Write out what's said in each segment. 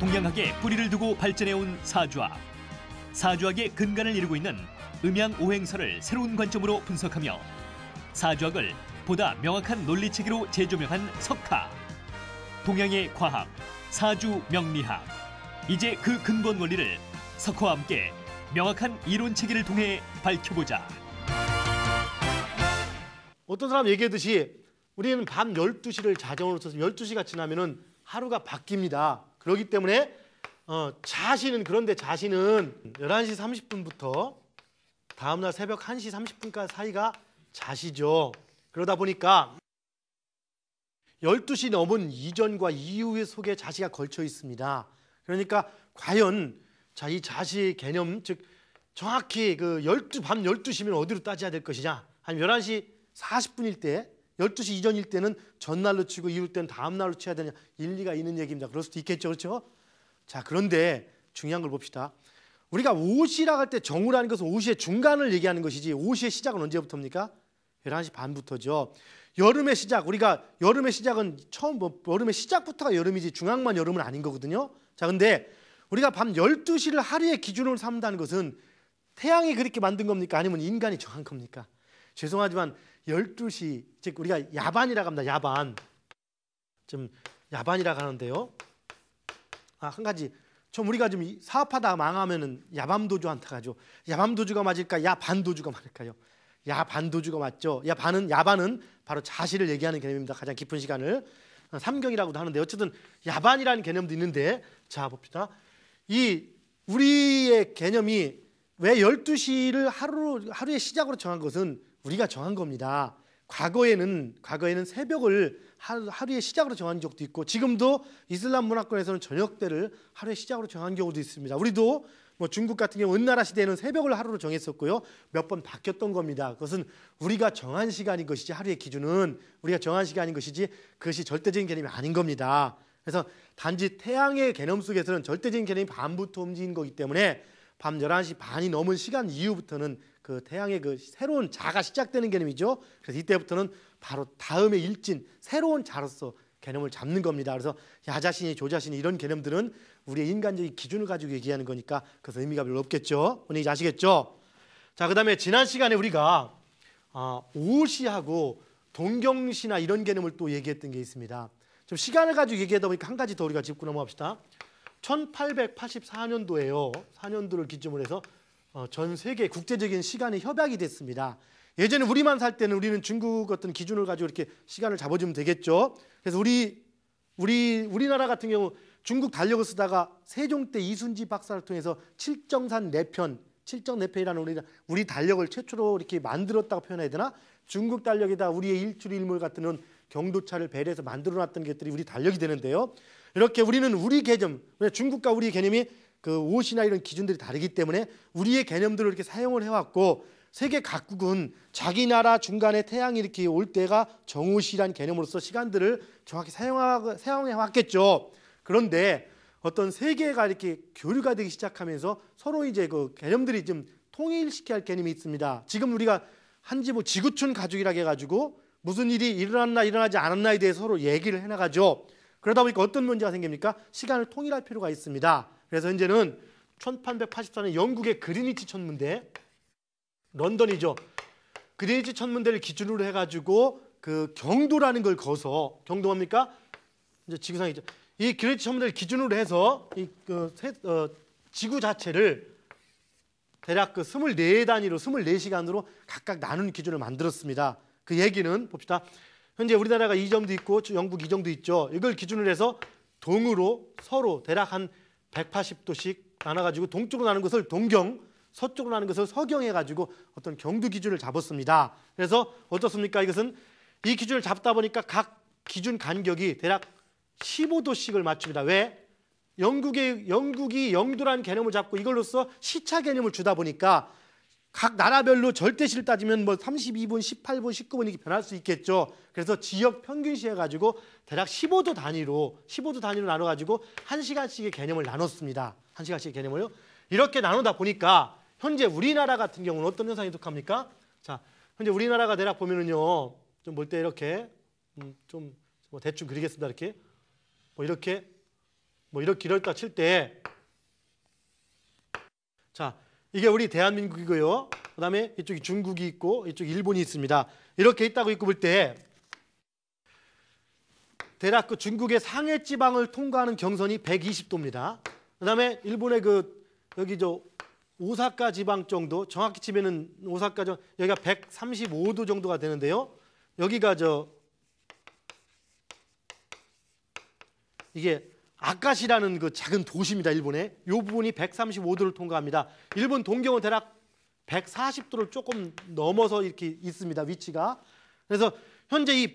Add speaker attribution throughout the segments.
Speaker 1: 동양학에 뿌리를 두고 발전해온 사주학. 사주학의 근간을 이루고 있는 음양오행설을 새로운 관점으로 분석하며 사주학을 보다 명확한 논리체계로 재조명한 석학. 동양의 과학, 사주 명리학. 이제 그 근본 원리를 석화와 함께 명확한 이론 체계를 통해 밝혀보자. 어떤 사람 얘기하듯이 우리는 밤 열두 시를 자정으로 쳐서 열두 시가 지나면은 하루가 바뀝니다. 그러기 때문에 어, 자신은 그런데 자신은 11시 30분부터 다음날 새벽 1시 30분까지 사이가 자시죠. 그러다 보니까 12시 넘은 이전과 이후의 속에 자시가 걸쳐 있습니다. 그러니까 과연 자, 이 자시 개념, 즉 정확히 그 12, 밤 12시면 어디로 따져야 될 것이냐? 한 11시 40분일 때 12시 이전일 때는 전날로 치고 이럴 때는 다음날로 쳐야 되냐 일리가 있는 얘기입니다. 그럴 수도 있겠죠. 그렇죠? 자 그런데 중요한 걸 봅시다. 우리가 5시라 할 때정우라는 것은 5시의 중간을 얘기하는 것이지 5시의 시작은 언제부터입니까? 11시 반부터죠. 여름의 시작, 우리가 여름의 시작은 처음, 뭐, 여름의 시작부터가 여름이지 중앙만 여름은 아닌 거거든요. 자, 근데 우리가 밤 12시를 하루의 기준으로 삼다는 는 것은 태양이 그렇게 만든 겁니까? 아니면 인간이 정한 겁니까? 죄송하지만 12시, 즉 우리가 야반이라고 합니다. 야반. 좀 야반이라고 하는데요. 아, 한 가지. 좀 우리가 좀 사업하다 망하면은 야밤도주한테 가죠. 야밤도주가 맞을까? 야반도주가 맞을까요? 야반도주가 맞죠. 야반은 야반은 바로 자신을 얘기하는 개념입니다. 가장 깊은 시간을 아, 삼경이라고도 하는데 어쨌든 야반이라는 개념도 있는데 자 봅시다. 이 우리의 개념이 왜 12시를 하루 하루의 시작으로 정한 것은 우리가 정한 겁니다. 과거에는 과거에는 새벽을 하루, 의 시작으로 정한 적도 있고 지금도 이슬람 문화권에서는 저녁때를 하루의 시작으로 정한 경우도 있습니다. 우리도 뭐 중국 같은 경우 은나라 시대에는 새벽을 하루로 정했었고요. 몇 번 바뀌었던 겁니다. 그것은 우리가 정한 시간인 것이지 하루의 기준은 우리가 정한 시간인 것이지 그것이 절대적인 개념이 아닌 겁니다. 그래서 단지 태양의 개념 속에서는 절대적인 개념이 반부터 움직인 거기 때문에 밤 11시 반이 넘은 시간 이후부터는 그 태양의 그 새로운 자가 시작되는 개념이죠. 그래서 이때부터는 바로 다음의 일진, 새로운 자로서 개념을 잡는 겁니다. 그래서 야자신이 조자신이 이런 개념들은 우리의 인간적인 기준을 가지고 얘기하는 거니까 그래서 의미가 별로 없겠죠. 오늘 이제 아시겠죠? 자, 그다음에 지난 시간에 우리가 아, 오시하고 동경시나 이런 개념을 또 얘기했던 게 있습니다. 좀 시간을 가지고 얘기하다 보니까 한 가지 더 우리가 짚고 넘어갑시다. 1884년도에요. 4년도를 기점으로 해서 어, 전 세계 국제적인 시간의 협약이 됐습니다. 예전에 우리만 살 때는 우리는 중국 어떤 기준을 가지고 이렇게 시간을 잡아주면 되겠죠. 그래서 우리 우리 우리나라 같은 경우 중국 달력을 쓰다가 세종 때 이순지 박사를 통해서 칠정산 내편 칠정내편이라는 우리 우리 달력을 최초로 이렇게 만들었다고 표현해야 되나? 중국 달력이다 우리의 일출일몰 같은 경도차를 배려해서 만들어놨던 것들이 우리 달력이 되는데요. 이렇게 우리는 우리 개념, 중국과 우리 개념이 그 옷이나 이런 기준들이 다르기 때문에 우리의 개념들을 이렇게 사용을 해왔고 세계 각국은 자기 나라 중간에 태양이 이렇게 올 때가 정오시란 개념으로서 시간들을 정확히 사용하, 사용해 왔겠죠. 그런데 어떤 세계가 이렇게 교류가 되기 시작하면서 서로 이제 그 개념들이 좀 통일시켜야 할 개념이 있습니다. 지금 우리가 한지 뭐 지구촌 가족이라 해가지고 무슨 일이 일어났나 일어나지 않았나에 대해 서로 얘기를 해나가죠. 그러다 보니까 어떤 문제가 생깁니까? 시간을 통일할 필요가 있습니다. 그래서 이제는 1884년 영국의 그린니치 천문대, 런던이죠. 그린위치 천문대를 기준으로 해가지고 그 경도라는 걸 거서 경도 뭡니까? 이제 지구상이죠. 이 그린위치 천문대를 기준으로 해서 이 그, 세, 어, 지구 자체를 대략 그 24단위로 24시간으로 각각 나눈 기준을 만들었습니다. 그 얘기는 봅시다. 현재 우리나라가 이점도 있고 영국 이점도 있죠. 이걸 기준으로 해서 동으로 서로 대략 한 180도씩 나눠가지고 동쪽으로 나는 것을 동경, 서쪽으로 나는 것을 서경해가지고 어떤 경도 기준을 잡았습니다. 그래서 어떻습니까? 이것은 이 기준을 잡다 보니까 각 기준 간격이 대략 15도씩을 맞춥니다. 왜? 영국의, 영국이 영도라는 개념을 잡고 이걸로써 시차 개념을 주다 보니까 각 나라별로 절대시를 따지면 뭐 32분, 18분, 19분 이렇게 변할 수 있겠죠. 그래서 지역 평균시 해가지고 대략 15도 단위로 15도 단위로 나눠가지고 1시간씩의 개념을 나눴습니다. 1시간씩 의 개념을요. 이렇게 나누다 보니까 현재 우리나라 같은 경우는 어떤 현상이 독합니까? 자, 현재 우리나라가 대략 보면은요. 좀 볼 때 이렇게 음, 좀뭐 대충 그리겠습니다. 이렇게 뭐 이렇게 뭐 이렇게 이럴다 칠 때 자, 이게 우리 대한민국이고요. 그다음에 이쪽이 중국이 있고 이쪽 일본이 있습니다. 이렇게 있다고 있고 볼 때 대략 그 중국의 상해 지방을 통과하는 경선이 120도입니다. 그다음에 일본의 그 여기 저 오사카 지방 정도 정확히 치면은 오사카 정 여기가 135도 정도가 되는데요. 여기가 저 이게 아까시라는 그 작은 도시입니다. 일본의 이 부분이 135도를 통과합니다. 일본 동경은 대략 140도를 조금 넘어서 이렇게 있습니다. 위치가. 그래서 현재 이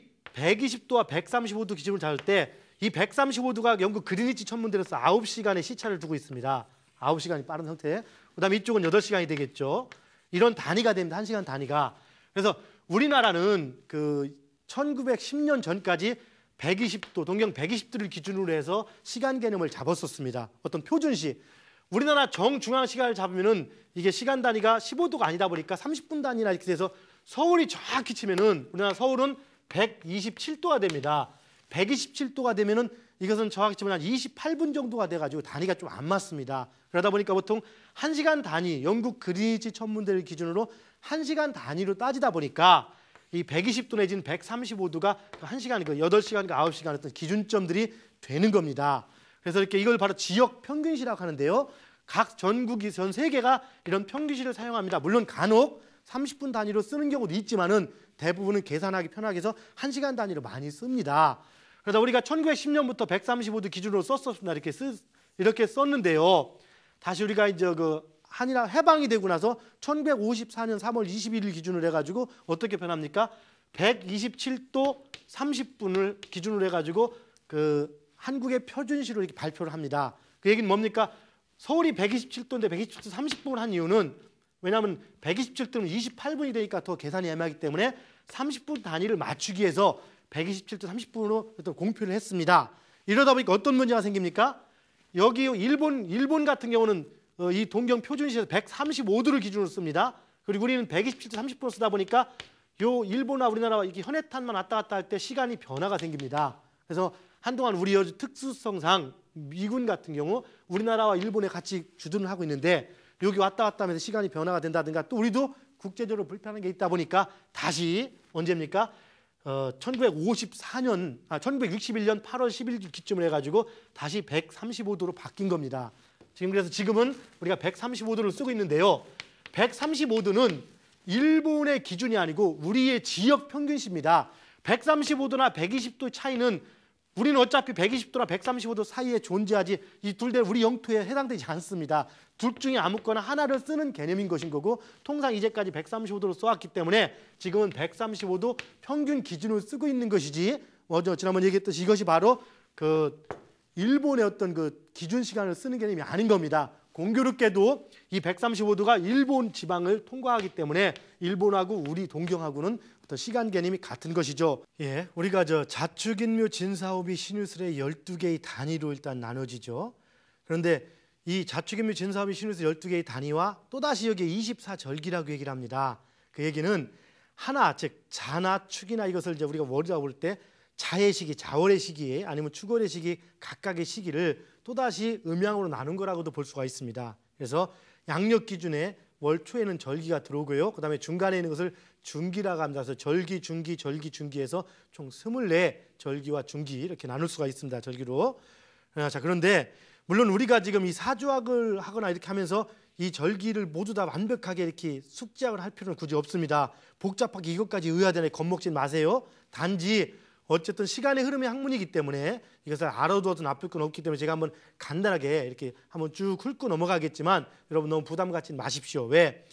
Speaker 1: 120도와 135도 기준을 잡을 때 이 135도가 영국 그린위치 천문대로서 9시간의 시차를 두고 있습니다. 9시간이 빠른 상태. 그다음 이쪽은 8시간이 되겠죠. 이런 단위가 됩니다. 1시간 단위가. 그래서 우리나라는 그 1910년 전까지 120도, 동경 120도를 기준으로 해서 시간 개념을 잡았었습니다. 어떤 표준시. 우리나라 정중앙 시간을 잡으면은 이게 시간 단위가 15도가 아니다 보니까 30분 단위나 이렇게 돼서 서울이 정확히 치면은 우리나라 서울은 127도가 됩니다. 127도가 되면은 이것은 정확히 치면 한 28분 정도가 돼가지고 단위가 좀 안 맞습니다. 그러다 보니까 보통 1시간 단위, 영국 그리니치 천문대를 기준으로 1시간 단위로 따지다 보니까 이 120도 내지는 135도가 1시간, 8시간, 9시간 어떤 기준점들이 되는 겁니다. 그래서 이렇게 이걸 바로 지역 평균시라고 하는데요. 각 전국이 전 세계가 이런 평균시를 사용합니다. 물론 간혹 30분 단위로 쓰는 경우도 있지만은 대부분은 계산하기 편하게 해서 1시간 단위로 많이 씁니다. 그래서 우리가 1910년부터 135도 기준으로 썼었습니다. 이렇게 쓰, 이렇게 썼는데요. 다시 우리가 이제 그 한일라 해방이 되고 나서 1954년 3월 21일 기준으로 해가지고 어떻게 변합니까? 127도 30분을 기준으로 해가지고 그 한국의 표준시로 이렇게 발표를 합니다. 그 얘기는 뭡니까? 서울이 127도인데 127도 30분을 한 이유는 왜냐하면 127도는 28분이 되니까 더 계산이 애매하기 때문에 30분 단위를 맞추기 위해서 127도 30분으로 일단 공표를 했습니다. 이러다 보니까 어떤 문제가 생깁니까? 여기 일본 일본 같은 경우는 어, 이 동경 표준시에서 135도를 기준으로 씁니다. 그리고 우리는 127도 30% 쓰다 보니까 요 일본과 우리나라 이게 현해탄만 왔다 갔다 할 때 시간이 변화가 생깁니다. 그래서 한동안 우리 여주 특수성상 미군 같은 경우 우리나라와 일본에 같이 주둔을 하고 있는데 여기 왔다 갔다 하면서 시간이 변화가 된다든가 또 우리도 국제적으로 불편한 게 있다 보니까 다시 언제입니까? 어, 1954년, 아, 1961년 8월 10일 기점로 해가지고 다시 135도로 바뀐 겁니다. 지금 그래서 지금은 우리가 135도를 쓰고 있는데요. 135도는 일본의 기준이 아니고 우리의 지역 평균시입니다. 135도나 120도 차이는 우리는 어차피 120도나 135도 사이에 존재하지 이 둘 다 우리 영토에 해당되지 않습니다. 둘 중에 아무거나 하나를 쓰는 개념인 것인 거고 통상 이제까지 135도로 써왔기 때문에 지금은 135도 평균 기준을 쓰고 있는 것이지 먼저 지난번 얘기했듯이 이것이 바로 그 일본의 어떤 그 기준 시간을 쓰는 개념이 아닌 겁니다. 공교롭게도 이 135도가 일본 지방을 통과하기 때문에 일본하고 우리 동경하고는 어떤 시간 개념이 같은 것이죠. 예, 우리가 저 자축인묘 진사오비 신유술의 12개의 단위로 일단 나눠지죠. 그런데 이 자축인묘 진사오비 신유술 12개의 단위와 또다시 여기 24절기라고 얘기를 합니다. 그 얘기는 하나, 즉 자나 축이나 이것을 이제 우리가 월이라고 볼때 자의 시기, 자월의 시기 아니면 추월의 시기 각각의 시기를 또다시 음양으로 나눈 거라고도 볼 수가 있습니다. 그래서 양력 기준에 월초에는 절기가 들어오고요. 그다음에 중간에 있는 것을 중기라고 합니다. 그래서 절기, 중기, 절기, 중기에서 총 24 절기와 중기 이렇게 나눌 수가 있습니다. 절기로. 아, 자, 그런데 물론 우리가 지금 이 사주학을 하거나 이렇게 하면서 이 절기를 모두 다 완벽하게 이렇게 숙지학을 할 필요는 굳이 없습니다. 복잡하게 이것까지 의아되네겁먹진 마세요. 단지 어쨌든 시간의 흐름의 학문이기 때문에 이것을 알아두어도 나쁠 건 없기 때문에 제가 한번 간단하게 이렇게 한번 쭉 훑고 넘어가겠지만 여러분 너무 부담 갖지 마십시오. 왜?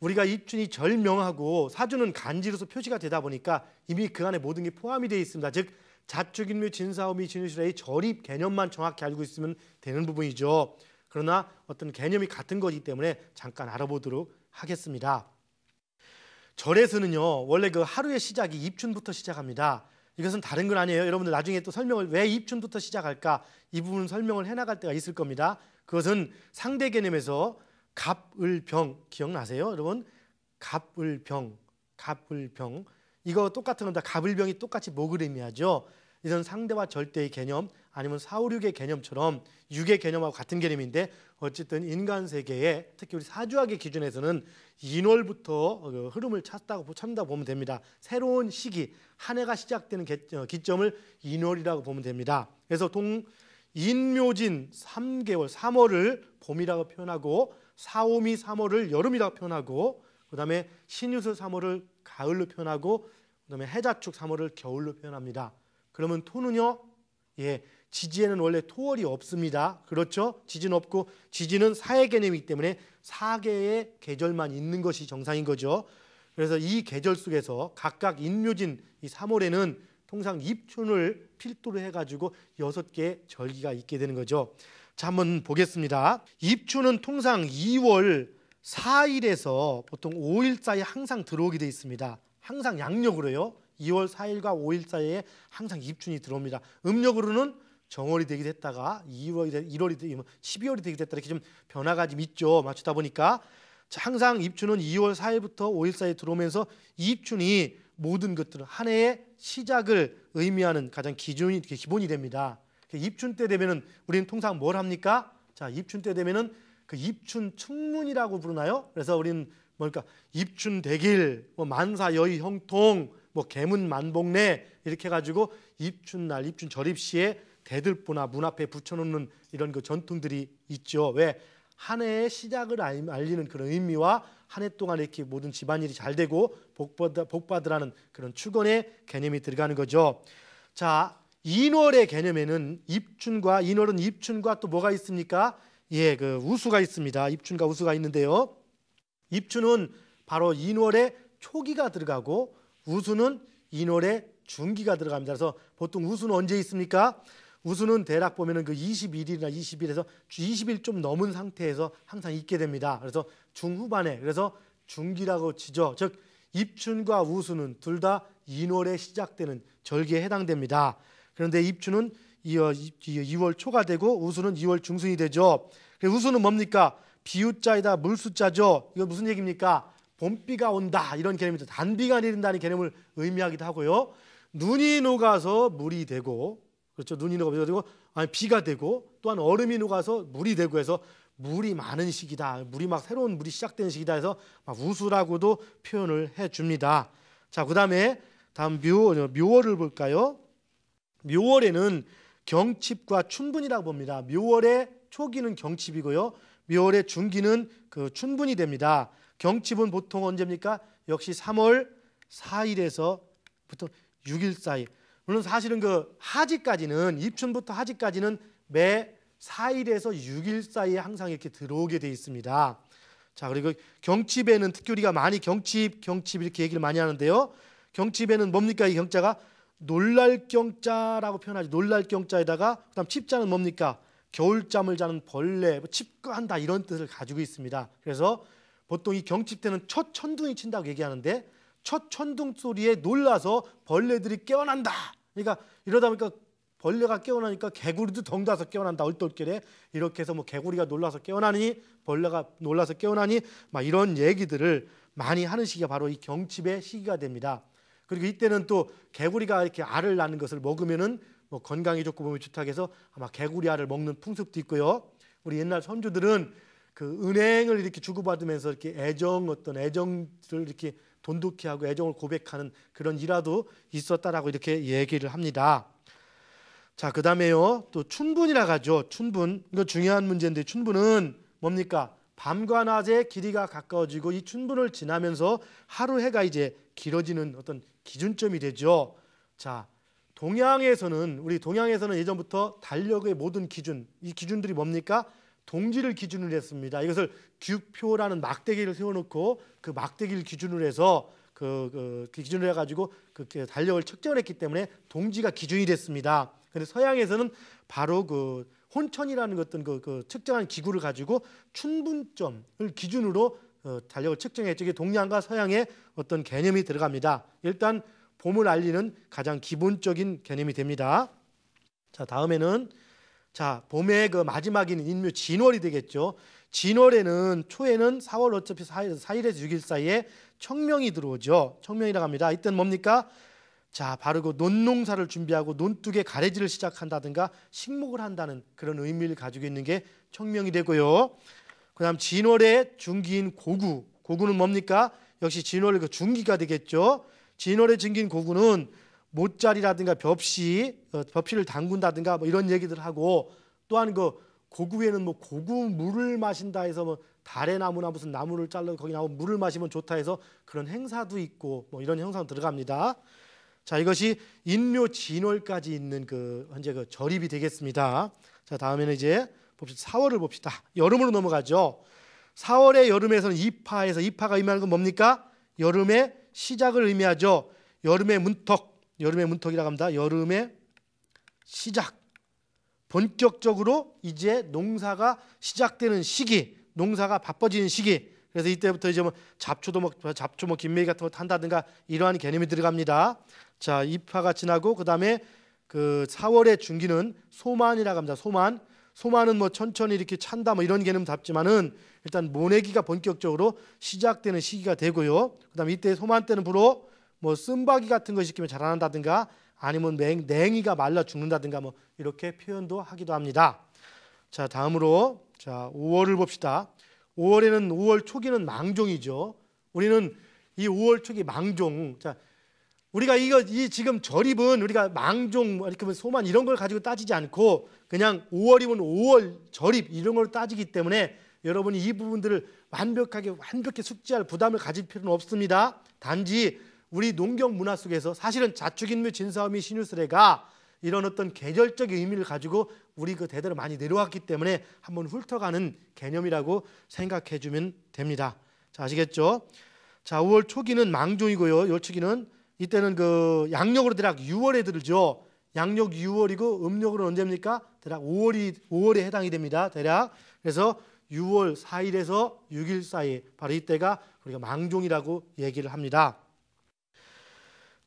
Speaker 1: 우리가 입춘이 절명하고 사주는 간지로서 표시가 되다 보니까 이미 그 안에 모든 게 포함이 되어 있습니다. 즉 자축인묘 진사오미 진유실의 절입 개념만 정확히 알고 있으면 되는 부분이죠. 그러나 어떤 개념이 같은 거기 때문에 잠깐 알아보도록 하겠습니다. 절에서는요 원래 그 하루의 시작이 입춘부터 시작합니다. 이것은 다른 건 아니에요. 여러분들 나중에 또 설명을 왜 입춘부터 시작할까 이 부분 설명을 해나갈 때가 있을 겁니다. 그것은 상대 개념에서 갑을병 기억나세요, 여러분? 갑을병, 갑을병 이거 똑같은 건다 갑을병이 똑같이 목을 뭐 의미하죠. 이런 상대와 절대의 개념 아니면 사 5, 6의 개념처럼 6의 개념하고 같은 개념인데 어쨌든 인간 세계에 특히 우리 사주학의 기준에서는 인월부터 그 흐름을 찾다고 참다 보면 됩니다. 새로운 시기 한 해가 시작되는 어, 기점을 인월이라고 보면 됩니다. 그래서 동 인묘진 3개월 3월을 봄이라고 표현하고 사오미 3월을 여름이라고 표현하고 그다음에 신유술 3월을 가을로 표현하고 그다음에 해자축 3월을 겨울로 표현합니다. 그러면 토는요. 예, 지지에는 원래 토월이 없습니다. 그렇죠? 지진 없고 지진은 사회 개념이기 때문에 사계의 계절만 있는 것이 정상인 거죠. 그래서 이 계절 속에서 각각 인묘진 이 3월에는 통상 입춘을 필두로 해가지고 여섯 개의 절기가 있게 되는 거죠. 자, 한번 보겠습니다. 입춘은 통상 2월 4일에서 보통 5일 사이에 항상 들어오게 돼 있습니다. 항상 양력으로요. 2월 4일과 5일 사이에 항상 입춘이 들어옵니다. 음력으로는 정월이 되기도 했다가 2월이 되, 1월이 되면 12월이 뭐 되기도 했다 이렇게 좀 변화가 좀 있죠. 맞추다 보니까 항상 입춘은 2월 4일부터 5일 사이에 들어오면서 입춘이 모든 것들은 한 해의 시작을 의미하는 가장 기준이 기본이 됩니다. 그 입춘 때 되면은 우리는 통상 뭘 합니까? 자, 입춘 때 되면은 그 입춘 충문이라고 부르나요? 그래서 우리는 뭘까? 입춘 대길, 뭐 만사 여의 형통, 뭐 개문 만복례 이렇게 해 가지고 입춘 날, 입춘 절입시에 대들보나 문 앞에 붙여놓는 이런 그 전통들이 있죠. 왜? 한 해의 시작을 알리는 그런 의미와 한 해 동안 이렇게 모든 집안일이 잘 되고 복받, 복받으라는 그런 축원의 개념이 들어가는 거죠. 자, 인월의 개념에는 입춘과 인월은 입춘과 또 뭐가 있습니까? 예, 그 우수가 있습니다. 입춘과 우수가 있는데요. 입춘은 바로 인월의 초기가 들어가고 우수는 인월의 중기가 들어갑니다. 그래서 보통 우수는 언제 있습니까? 우수는 대략 보면은 그 21일이나 20일에서 20일 좀 넘은 상태에서 항상 있게 됩니다. 그래서 중후반에 그래서 중기라고 치죠. 즉 입춘과 우수는 둘다 인월에 시작되는 절기에 해당됩니다. 그런데 입춘은 2월 초가 되고 우수는 2월 중순이 되죠. 그 우수는 뭡니까? 비우자이다 물수자죠. 이거 무슨 얘기입니까? 봄비가 온다 이런 개념이죠. 단비가 내린다는 개념을 의미하기도 하고요. 눈이 녹아서 물이 되고 그렇죠. 눈이 녹아지고 아니 비가 되고 또한 얼음이 녹아서 물이 되고 해서 물이 많은 시기다. 물이 막 새로운 물이 시작되는 시기다 해서 막 우수라고도 표현을 해 줍니다. 자, 그다음에 다음 묘 묘월을 볼까요? 묘월에는 경칩과 춘분이라고 봅니다. 묘월의 초기는 경칩이고요. 묘월의 중기는 그 춘분이 됩니다. 경칩은 보통 언제입니까? 역시 3월 4일에서 보통 6일 사이 물론 사실은 그 하지까지는 입춘부터 하지까지는 매 4일에서 6일 사이에 항상 이렇게 들어오게 돼 있습니다. 자, 그리고 경칩에는 특히 리가 많이 경칩, 경칩 이렇게 얘기를 많이 하는데요. 경칩에는 뭡니까? 이 경자가 놀랄 경자라고 표현하지. 놀랄 경자에다가 그다음 칩자는 뭡니까? 겨울잠을 자는 벌레, 뭐 칩거한다 이런 뜻을 가지고 있습니다. 그래서 보통 이 경칩 때는 첫 천둥이 친다고 얘기하는데 첫 천둥 소리에 놀라서 벌레들이 깨어난다 그러니까 이러다 보니까 벌레가 깨어나니까 개구리도 덩달아서 깨어난다 얼떨결에 이렇게 해서 뭐 개구리가 놀라서 깨어나니 벌레가 놀라서 깨어나니 막 이런 얘기들을 많이 하는 시기가 바로 이 경칩의 시기가 됩니다. 그리고 이때는 또 개구리가 이렇게 알을 낳는 것을 먹으면은 뭐 건강에 좋고 몸에 좋다 해서 아마 개구리 알을 먹는 풍습도 있고요. 우리 옛날 선조들은 그 은행을 이렇게 주고받으면서 이렇게 애정 어떤 애정을 이렇게 돈독히하고 애정을 고백하는 그런 일화도 있었다라고 이렇게 얘기를 합니다. 자, 그 다음에요. 또 춘분이라고 하죠. 춘분. 이거 중요한 문제인데 춘분은 뭡니까? 밤과 낮의 길이가 가까워지고 이 춘분을 지나면서 하루 해가 이제 길어지는 어떤 기준점이 되죠. 자, 동양에서는 우리 동양에서는 예전부터 달력의 모든 기준, 이 기준들이 뭡니까? 동지를 기준으로 했습니다. 이것을 규표라는 막대기를 세워놓고 그 막대기를 기준으로 해서 그, 그, 그 기준으로 해가지고 그 달력을 측정했기 을 때문에 동지가 기준이 됐습니다. 근데 서양에서는 바로 그 혼천이라는 어떤 그, 그 측정한 기구를 가지고 춘분점을 기준으로 어, 달력을 측정했죠. 이게 동양과 서양의 어떤 개념이 들어갑니다. 일단 봄을 알리는 가장 기본적인 개념이 됩니다. 자 다음에는 자, 봄의 그 마지막인 인묘 진월이 되겠죠. 진월에는 초에는 4월 어차피 4일, 4일에서 6일 사이에 청명이 들어오죠. 청명이라고 합니다. 이때는 뭡니까? 자, 바로 그 논농사를 준비하고 논둑에 가래지를 시작한다든가 식목을 한다는 그런 의미를 가지고 있는 게 청명이 되고요. 그다음 진월에 중기인 고구. 고구는 뭡니까? 역시 진월의 그 중기가 되겠죠. 진월에 중기인 고구는 못자리라든가 벽시, 벽시를 어, 담근다든가 뭐 이런 얘기들 하고 또한 그 고구에는 뭐 고구 물을 마신다 해서 뭐 달의 나무나 무슨 나무를 잘라 거기 나오고 물을 마시면 좋다 해서 그런 행사도 있고 뭐 이런 형상 들어갑니다. 자 이것이 인묘 진월까지 있는 그 현재 그 절입이 되겠습니다. 자 다음에는 이제 봅시다. 4월을 봅시다. 여름으로 넘어가죠. 4월의 여름에서는 이파에서 이파가 의미하는 건 뭡니까? 여름의 시작을 의미하죠. 여름의 문턱, 여름의 문턱이라고 합니다. 여름의 시작. 본격적으로 이제 농사가 시작되는 시기, 농사가 바빠지는 시기. 그래서 이때부터 이제 뭐 잡초도 먹, 뭐, 잡초 뭐 김매기 같은 거 탄다든가 이러한 개념이 들어갑니다. 자, 입화가 지나고 그다음에 그 4월의 중기는 소만이라고 합니다. 소만. 소만은 뭐 천천히 이렇게 찬다 뭐 이런 개념 답지만은 일단 모내기가 본격적으로 시작되는 시기가 되고요. 그다음에 이때 소만 때는 부로 뭐 쓴바귀 같은 거 시키면 자라난다든가 아니면 냉, 냉이가 말라 죽는다든가 뭐 이렇게 표현도 하기도 합니다. 자, 다음으로 자, 5월을 봅시다. 5월에는 5월 초기는 망종이죠. 우리는 이 5월 초기 망종. 자, 우리가 이거 이 지금 절입은 우리가 망종 뭐 이렇게 뭐 소만 이런 걸 가지고 따지지 않고 그냥 5월이면 5월 절입 이런 걸 따지기 때문에 여러분이 이 부분들을 완벽하게 완벽히 숙지할 부담을 가질 필요는 없습니다. 단지 우리 농경 문화 속에서 사실은 자축인묘 진사음미 신유스레가 이런 어떤 계절적 의미를 가지고 우리 그 대대로 많이 내려왔기 때문에 한번 훑어가는 개념이라고 생각해 주면 됩니다. 자, 아시겠죠? 자, 5월 초기는 망종이고요. 요초기는 이때는 그 양력으로 대략 6월에 들죠. 양력 6월이고 음력으로 언제입니까? 대략 5월이 5월에 해당이 됩니다. 대략. 그래서 6월 4일에서 6일 사이 바로 이때가 우리가 망종이라고 얘기를 합니다.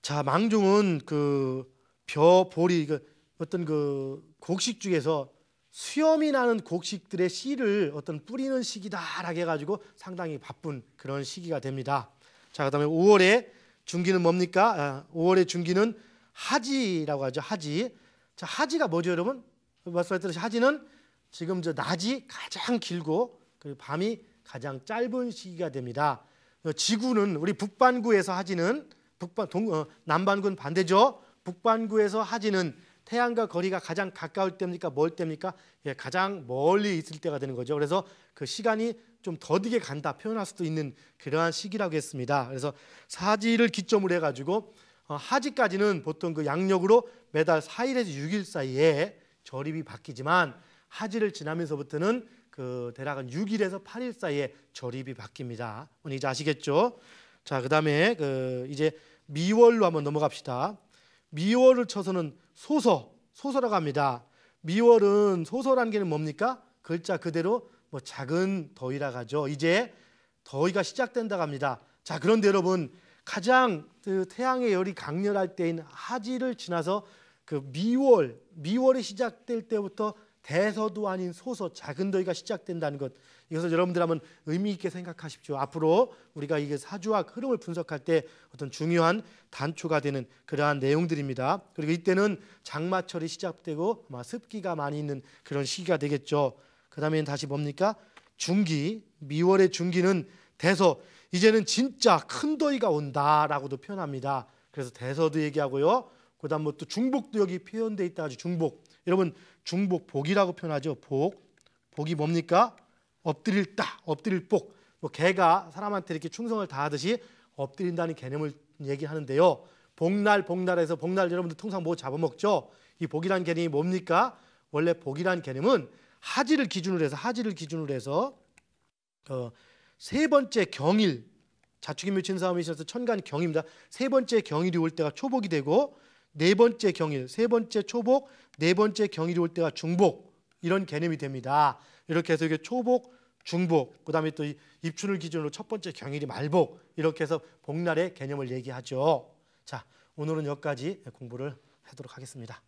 Speaker 1: 자, 망중은 그 벼, 보리, 그 어떤 그 곡식 중에서 수염이 나는 곡식들의 씨를 어떤 뿌리는 시기다라고 해가지고 상당히 바쁜 그런 시기가 됩니다. 자, 그 다음에 5월에 중기는 뭡니까? 5월에 아, 중기는 하지라고 하죠. 하지. 자, 하지가 뭐죠, 여러분? 말씀하셨듯이 하지는 지금 저 낮이 가장 길고 그리고 밤이 가장 짧은 시기가 됩니다. 지구는 우리 북반구에서 하지는 북반 동 어, 남반군 반대죠. 북반구에서 하지는 태양과 거리가 가장 가까울 때입니까? 멀 때입니까? 예, 가장 멀리 있을 때가 되는 거죠. 그래서 그 시간이 좀 더디게 간다 표현할 수도 있는 그러한 시기라고 했습니다. 그래서 사지를 기점으로 해가지고 어, 하지까지는 보통 그 양력으로 매달 4일에서 6일 사이에 절입이 바뀌지만 하지를 지나면서부터는 그 대략 은 6일에서 8일 사이에 절입이 바뀝니다. 오늘 이제 아시겠죠? 자, 그다음에 그 이제 미월로 한번 넘어갑시다. 미월을 쳐서는 소서, 소서라고 합니다. 미월은 소서라는 게 뭡니까? 글자 그대로 뭐 작은 더위라 하죠. 이제 더위가 시작된다고 합니다. 자, 그런데 여러분 가장 그 태양의 열이 강렬할 때인 하지를 지나서 그 미월, 미월이 시작될 때부터 대서도 아닌 소서 작은 더위가 시작된다는 것 이것을 여러분들 한번 의미 있게 생각하십시오. 앞으로 우리가 이게 사주와 흐름을 분석할 때 어떤 중요한 단초가 되는 그러한 내용들입니다. 그리고 이때는 장마철이 시작되고 아마 습기가 많이 있는 그런 시기가 되겠죠. 그다음에 다시 뭡니까? 중기 미월의 중기는 대서 이제는 진짜 큰 더위가 온다라고도 표현합니다. 그래서 대서도 얘기하고요. 그다음 뭐 또 중복도 여기 표현돼 있다 아주 중복. 여러분 중복 복이라고 표현하죠. 복. 복이 뭡니까? 엎드릴 따, 엎드릴 복. 뭐 개가 사람한테 이렇게 충성을 다하듯이 엎드린다는 개념을 얘기하는데요. 복날 복날에서 복날 여러분들 통상 뭐 잡아먹죠? 이 복이란 개념이 뭡니까? 원래 복이란 개념은 하지를 기준으로 해서 하지를 기준으로 해서 어, 세 번째 경일 자축인 묘친 사움이 있어서 천간 경입니다. 세 번째 경일이 올 때가 초복이 되고 네 번째 경일, 세 번째 초복, 네 번째 경일이 올 때가 중복 이런 개념이 됩니다. 이렇게 해서 이게 초복, 중복, 그다음에 또 입춘을 기준으로 첫 번째 경일이 말복 이렇게 해서 복날의 개념을 얘기하죠. 자, 오늘은 여기까지 공부를 하도록 하겠습니다.